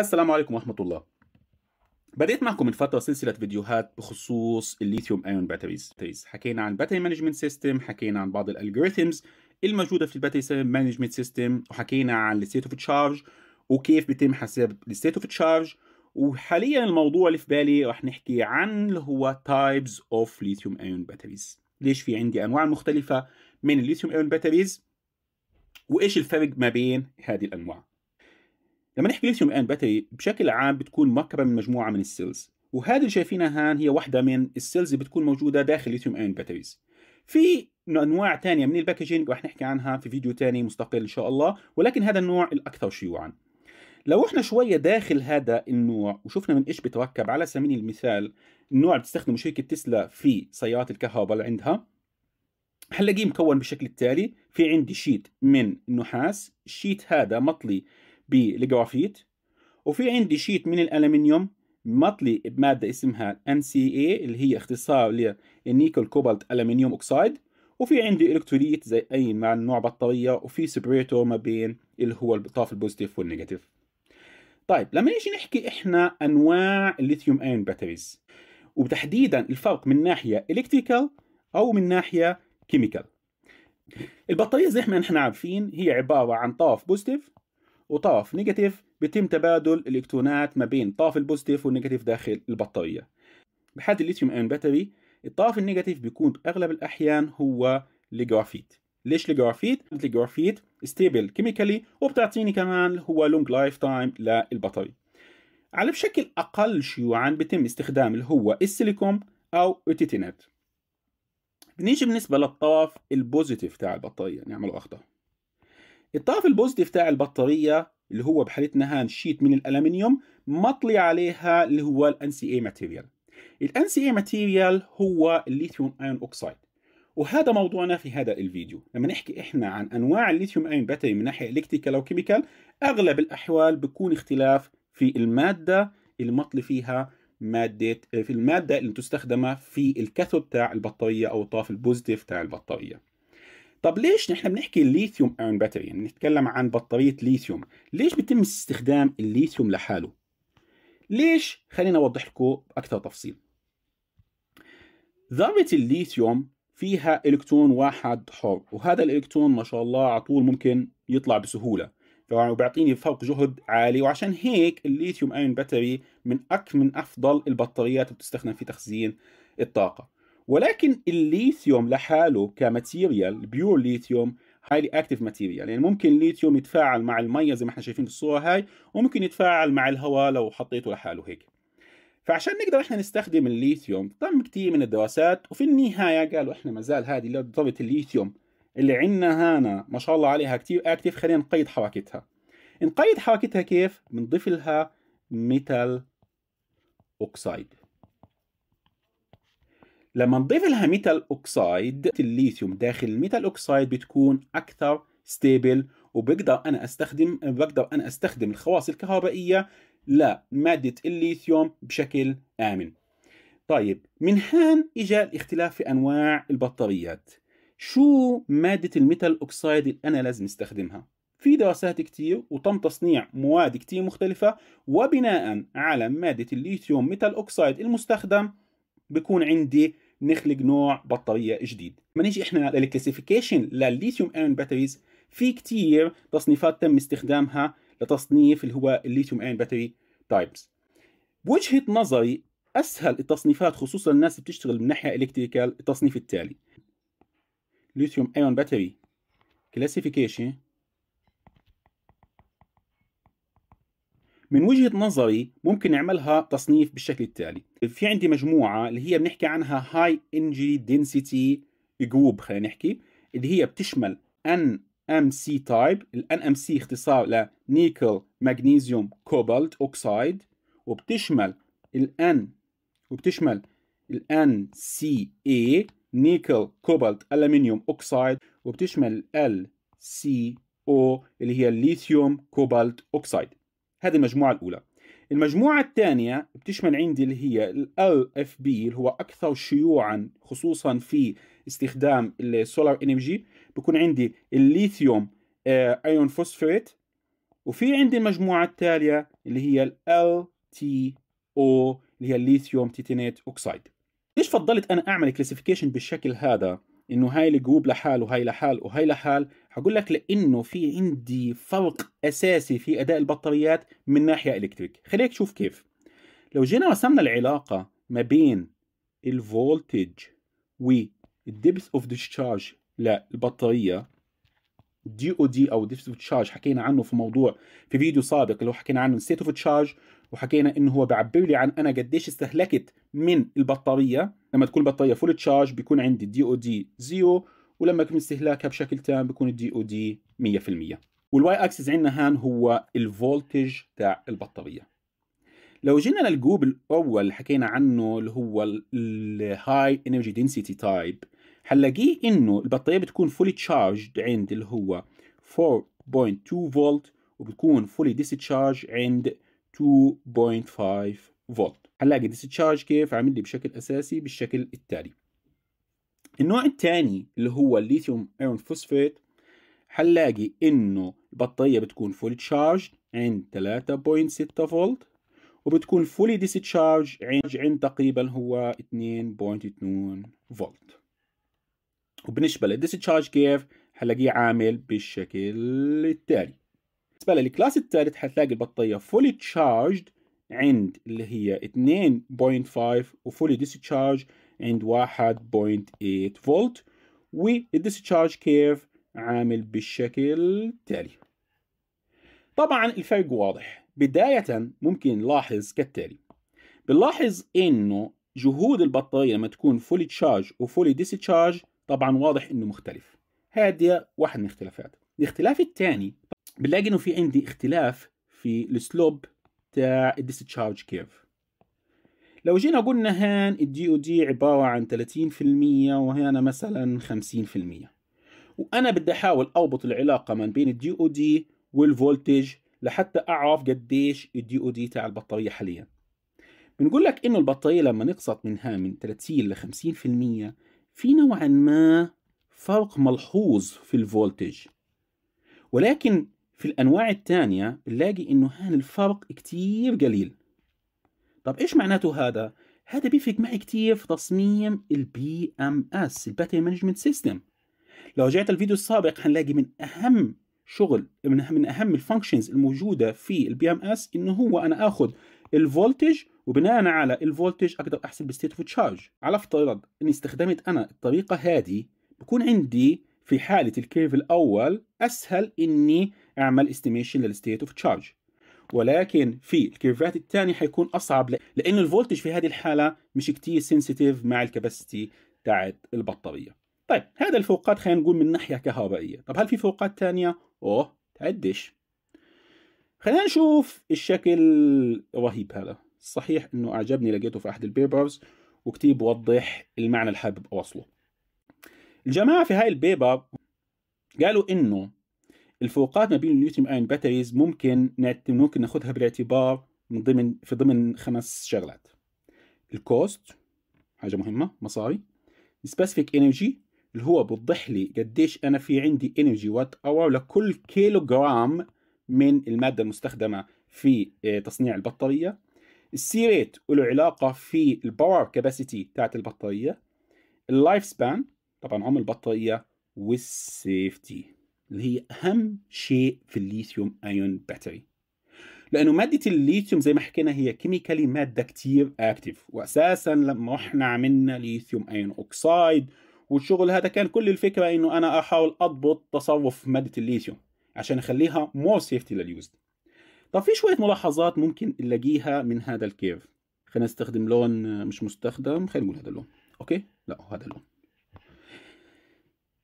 السلام عليكم ورحمة الله بديت معكم من فترة سلسلة فيديوهات بخصوص الليثيوم ايون باتريز حكينا عن باتري مانجمنت سيستم حكينا عن بعض الالجوريثمز الموجودة في الباتري مانجمنت سيستم وحكينا عن الستيت اوف تشارج وكيف بيتم حساب الستيت اوف تشارج وحاليا الموضوع اللي في بالي رح نحكي عن اللي هو تايبز اوف ليثيوم ايون باتريز ليش في عندي انواع مختلفة من الليثيوم ايون باتريز وايش الفرق ما بين هذه الانواع لما نحكي ليثيوم ايون باتري بشكل عام بتكون مركبه من مجموعة من السيلز وهذه اللي شايفينها هان هي واحدة من السيلز اللي بتكون موجودة داخل ليثيوم ايون باتريز في انواع ثانيه من الباكجينج رح نحكي عنها في فيديو ثاني مستقل ان شاء الله ولكن هذا النوع الاكثر شيوعا لو احنا شويه داخل هذا النوع وشفنا من ايش بتركب على سبيل المثال النوع اللي بتستخدمه شركه تسلا في سيارات الكهرباء اللي عندها هنلاقيه مكون بالشكل التالي في عندي شيت من نحاس الشيت هذا مطلي بالجرافيت وفي عندي شيت من الالمنيوم مطلي بماده اسمها NCA اللي هي اختصار للنيكل كوبالت الومنيوم اوكسايد وفي عندي الكتروليت زي اي مع نوع بطاريه وفي سبريتو ما بين اللي هو الطرف البوزيتيف والنيجاتيف طيب لما نيجي نحكي احنا انواع الليثيوم ايون باتريز وتحديدا الفرق من ناحيه الكتريكال او من ناحيه كيميكال البطاريه زي ما احنا عارفين هي عباره عن طرف بوزيتيف وطرف نيجاتيف بيتم تبادل الإلكترونات ما بين طرف البوزيتيف والنيجاتيف داخل البطارية بحد الليثيوم ايون باتري الطرف النيجاتيف بيكون بأغلب الأحيان هو الجرافيت ليش الجرافيت؟ الجرافيت ستيبل كيميكالي وبتعطيني كمان هو لونج لايف تايم للبطارية على بشكل أقل شيوعا بيتم استخدام اللي هو السيليكوم أو التيتينات بنيجي بالنسبة للطرف البوزيتيف تاع البطارية نعمله أخضر الطرف البوزيتيف تاع البطاريه اللي هو بحالتنا هان شيت من الالمنيوم مطلي عليها اللي هو الـ NCA material ماتيريال NCA material ماتيريال هو الليثيوم ايون اوكسايد وهذا موضوعنا في هذا الفيديو لما نحكي احنا عن انواع الليثيوم ايون باتري من ناحيه الكتريكال او كيميكال اغلب الاحوال بكون اختلاف في الماده المطلي فيها ماده في الماده اللي تستخدمه في الكاثود تاع البطاريه او الطرف البوزيتيف تاع البطاريه طب ليش نحن بنحكي الليثيوم ايرون باتري يعني نتكلم عن بطاريه ليثيوم ليش بيتم استخدام الليثيوم لحاله ليش خلينا اوضح لكم اكثر تفصيل ذره الليثيوم فيها الكترون واحد حر وهذا الالكترون ما شاء الله على طول ممكن يطلع بسهوله بيعطيني فرق جهد عالي وعشان هيك الليثيوم ايون باتري من أك من افضل البطاريات اللي بتستخدم في تخزين الطاقه ولكن الليثيوم لحاله كماتيريال بيور ليثيوم هايلي اكتف ماتيريال يعني ممكن الليثيوم يتفاعل مع الميه زي ما احنا شايفين في الصوره هاي وممكن يتفاعل مع الهواء لو حطيته لحاله هيك فعشان نقدر احنا نستخدم الليثيوم تم كثير من الدراسات وفي النهايه قالوا احنا ما زال هذه ضربه الليثيوم اللي عندنا هنا ما شاء الله عليها كثير اكتف خلينا نقيد حركتها نقيد حركتها كيف بنضيف لها ميتال اوكسايد لما نضيف لها ميتال اوكسايد الليثيوم داخل الميتال اوكسايد بتكون اكثر ستيبل وبقدر انا استخدم بقدر انا استخدم الخواص الكهربائيه لماده الليثيوم بشكل امن. طيب من هان اجى الاختلاف في انواع البطاريات. شو ماده الميتال اوكسايد اللي انا لازم استخدمها؟ في دراسات كتير وتم تصنيع مواد كتير مختلفة وبناء على مادة الليثيوم ميتال أوكسايد المستخدم بكون عندي نخلق نوع بطاريه جديد ما نيجي احنا للكلاسيفيكيشن للليثيوم ايون باتريز في كتير تصنيفات تم استخدامها لتصنيف اللي هو الليثيوم ايون باتري تايبس بوجهه نظري اسهل التصنيفات خصوصا الناس اللي بتشتغل من ناحيه الكتريكال التصنيف التالي ليثيوم ايون باتري كلاسيفيكيشن من وجهه نظري ممكن نعملها تصنيف بالشكل التالي في عندي مجموعه اللي هي بنحكي عنها هاي انجري دنسيتي جروب خلينا نحكي اللي هي بتشمل ان ام سي تايب الان ام سي اختصار لنيكل ماغنيزيوم كوبالت اوكسايد وبتشمل الان وبتشمل الان سي اي نيكل كوبالت الومنيوم اوكسايد وبتشمل ال سي او اللي هي الليثيوم كوبالت اوكسايد هذه المجموعة الأولى المجموعة الثانية بتشمل عندي اللي هي ال LFB اللي هو أكثر شيوعا خصوصا في استخدام السولار انرجي بكون عندي الليثيوم ايون فوسفوريت وفي عندي المجموعة التالية اللي هي ال LTO اللي هي الليثيوم تيتينيت اوكسايد ليش فضلت أنا أعمل كلاسيفيكيشن بالشكل هذا إنه هاي الجروب لحال وهاي لحال وهاي لحال هقول لك لانه في عندي فرق اساسي في اداء البطاريات من ناحيه الكتريك خليك تشوف كيف لو جينا رسمنا العلاقه ما بين الفولتج والديبث اوف ديشارج للبطاريه دي او دي او ديبث اوف تشارج حكينا عنه في موضوع في فيديو سابق اللي هو حكينا عنه ستيت اوف تشارج وحكينا انه هو بيعبر لي عن انا قديش استهلكت من البطاريه لما تكون البطاريه فول تشارج بيكون عندي دي او دي زيرو ولما يكون استهلاكها بشكل تام بيكون الدي او دي 100% والواي اكسس عندنا هان هو الفولتج تاع البطاريه لو جينا للجروب الاول اللي حكينا عنه اللي هو الهاي انرجي دنسيتي تايب حنلاقيه انه البطاريه بتكون فولي تشارج عند اللي هو 4.2 فولت وبتكون فولي ديستشارج عند 2.5 فولت حنلاقي ديسشارج كيف عامل لي بشكل اساسي بالشكل التالي النوع الثاني اللي هو الليثيوم ايرون فوسفيت هنلاقي انه البطاريه بتكون فولي تشارج عند 3.6 فولت وبتكون فولي تشارج عند عند تقريبا هو 2.2 فولت وبالنسبه تشارج كيف هنلاقيه عامل بالشكل التالي بالنسبه للكلاس الثالث هتلاقي البطاريه فولي تشارج عند اللي هي 2.5 وفولي تشارج عند 1.8 فولت والديسشارج كيرف عامل بالشكل التالي طبعا الفرق واضح بداية ممكن نلاحظ كالتالي بنلاحظ انه جهود البطارية لما تكون فولي تشارج وفولي ديسشارج طبعا واضح انه مختلف هذه واحد من الاختلافات الاختلاف الثاني بنلاقي انه في عندي اختلاف في السلوب تاع الديسشارج كيرف لو جينا قلنا هان الدي او دي عبارة عن 30% وهنا مثلا 50% وأنا بدي أحاول أربط العلاقة ما بين الدي او دي والفولتج لحتى أعرف قديش الدي او دي تاع البطارية حاليا بنقول لك إنه البطارية لما نقسط منها من 30 ل 50% في نوعا ما فرق ملحوظ في الفولتج ولكن في الأنواع الثانية بنلاقي إنه هان الفرق كتير قليل طب ايش معناته هذا؟ هذا بيفرق معي كثير في تصميم البي ام اس الباتري مانجمنت سيستم لو رجعت الفيديو السابق هنلاقي من اهم شغل من اهم من اهم الفانكشنز الموجوده في البي ام اس انه هو انا اخذ الفولتج وبناء على الفولتج اقدر احسب الستيت اوف تشارج على افتراض اني استخدمت انا الطريقه هذه بكون عندي في حاله الكيرف الاول اسهل اني اعمل استيميشن للستيت اوف تشارج ولكن في الكيرفات الثانيه حيكون اصعب لانه الفولتج في هذه الحاله مش كتير سنسيتيف مع الكباسيتي تاعت البطاريه طيب هذا الفوقات خلينا نقول من ناحيه كهربائيه طب هل في فوقات ثانيه اوه تعدش خلينا نشوف الشكل رهيب هذا صحيح انه اعجبني لقيته في احد البيبرز وكتير بوضح المعنى اللي حابب اوصله الجماعه في هاي البيبر قالوا انه الفروقات ما بين الليثيوم ايون باتريز ممكن نعت... ممكن ناخذها بالاعتبار من ضمن في ضمن خمس شغلات الكوست حاجه مهمه مصاري السبيسيفيك انرجي اللي هو بوضح لي قديش انا في عندي انرجي وات اور لكل كيلو جرام من الماده المستخدمه في آه، تصنيع البطاريه السي ريت له علاقه في الباور كاباسيتي تاعت البطاريه اللايف سبان طبعا عمر البطاريه والسيفتي اللي هي أهم شيء في الليثيوم أيون باتري لأنه مادة الليثيوم زي ما حكينا هي كيميكالي مادة كتير أكتف وأساسا لما إحنا عملنا ليثيوم أيون أوكسايد والشغل هذا كان كل الفكرة إنه أنا أحاول أضبط تصرف مادة الليثيوم عشان أخليها مور سيفتي لليوزد طب في شوية ملاحظات ممكن نلاقيها من هذا الكيرف خلينا نستخدم لون مش مستخدم خلينا نقول هذا اللون أوكي لا هذا اللون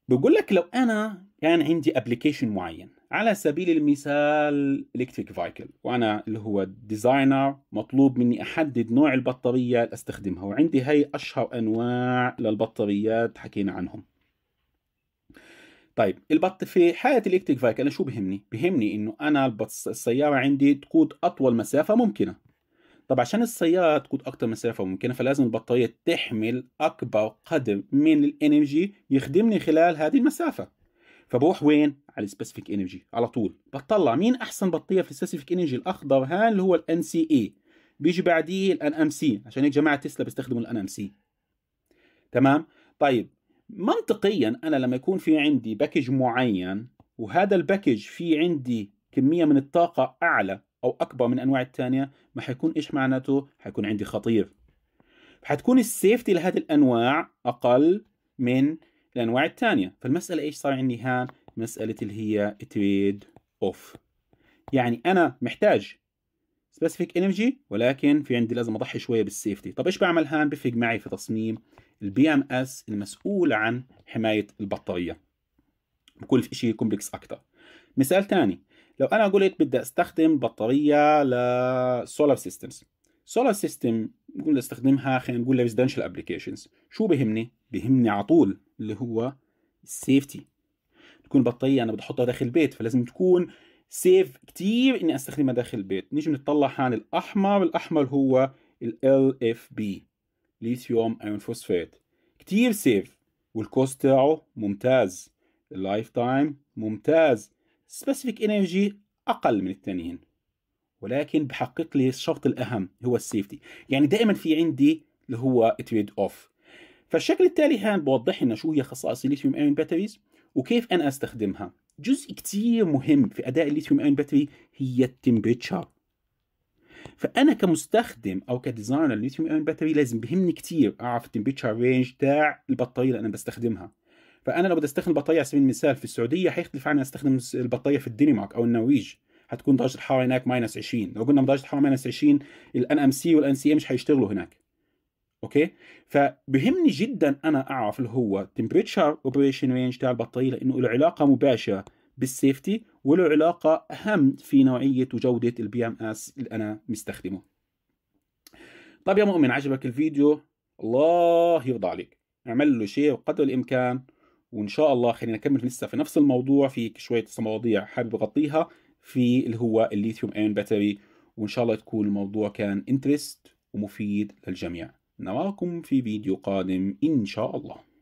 بقول لك لو انا كان عندي ابلكيشن معين على سبيل المثال الكتريك فايكل وانا اللي هو ديزاينر مطلوب مني احدد نوع البطاريه اللي استخدمها وعندي هي اشهر انواع للبطاريات حكينا عنهم طيب البط في حاله الكتريك فايكل انا شو بهمني بهمني انه انا البط... السياره عندي تقود اطول مسافه ممكنه طب عشان السيارة تكون أكتر مسافة ممكنة فلازم البطارية تحمل أكبر قدر من الإنرجي يخدمني خلال هذه المسافة فبروح وين؟ على السبيسيفيك انرجي على طول بطلع مين احسن بطيه في السبيسيفيك انرجي الاخضر هان اللي هو الان سي اي بيجي بعديه الان ام سي عشان هيك جماعه تسلا بيستخدموا الان ام سي تمام طيب منطقيا انا لما يكون في عندي باكج معين وهذا الباكج في عندي كميه من الطاقه اعلى او اكبر من انواع الثانيه ما حيكون ايش معناته حيكون عندي خطير حتكون السيفتي لهذه الانواع اقل من الانواع الثانيه فالمساله ايش صار عندي هان مساله اللي هي تريد اوف يعني انا محتاج سبيسيفيك انرجي ولكن في عندي لازم اضحي شويه بالسيفتي طب ايش بعمل هان بفرق معي في تصميم البي ام اس المسؤول عن حمايه البطاريه بكل شيء كومبلكس اكثر مثال ثاني لو انا قلت بدي استخدم بطاريه لسولار سيستمز سولار سيستم ممكن استخدمها خلينا نقول لريزدنشال ابلكيشنز شو بهمني بهمني على طول اللي هو السيفتي تكون بطاريه انا بدي احطها داخل البيت فلازم تكون سيف كتير اني استخدمها داخل البيت نيجي نطلع هون الاحمر الاحمر هو ال اف بي ليثيوم ايرون فوسفات كتير سيف والكوست تاعه ممتاز اللايف تايم ممتاز سبيسيفيك انرجي اقل من الثانيين ولكن بحقق لي الشرط الاهم هو السيفتي يعني دائما في عندي اللي هو تريد اوف فالشكل التالي هان بوضح لنا شو هي خصائص الليثيوم ايون باتريز وكيف انا استخدمها جزء كتير مهم في اداء الليثيوم ايون باتري هي التمبريتشر فانا كمستخدم او كديزاينر لليثيوم ايون باتري لازم بهمني كتير اعرف التمبريتشر رينج تاع البطاريه اللي انا بستخدمها فانا لو بدي استخدم بطاريه على سبيل المثال في السعوديه حيختلف عن استخدم البطاريه في الدنمارك او النرويج هتكون درجه الحراره هناك ماينس 20 لو قلنا درجه الحراره ماينس 20 الان ام سي والان سي مش هيشتغلوا هناك اوكي فبهمني جدا انا اعرف اللي هو تمبريتشر اوبريشن رينج تاع البطاريه لانه له علاقه مباشره بالسيفتي وله علاقه اهم في نوعيه وجوده البي ام اس اللي انا مستخدمه طب يا مؤمن عجبك الفيديو الله يرضى عليك اعمل له شير قدر الامكان وان شاء الله خلينا نكمل لسه في نفس الموضوع في شويه مواضيع حابب اغطيها في اللي هو الليثيوم ايون باتري وان شاء الله تكون الموضوع كان انترست ومفيد للجميع نراكم في فيديو قادم ان شاء الله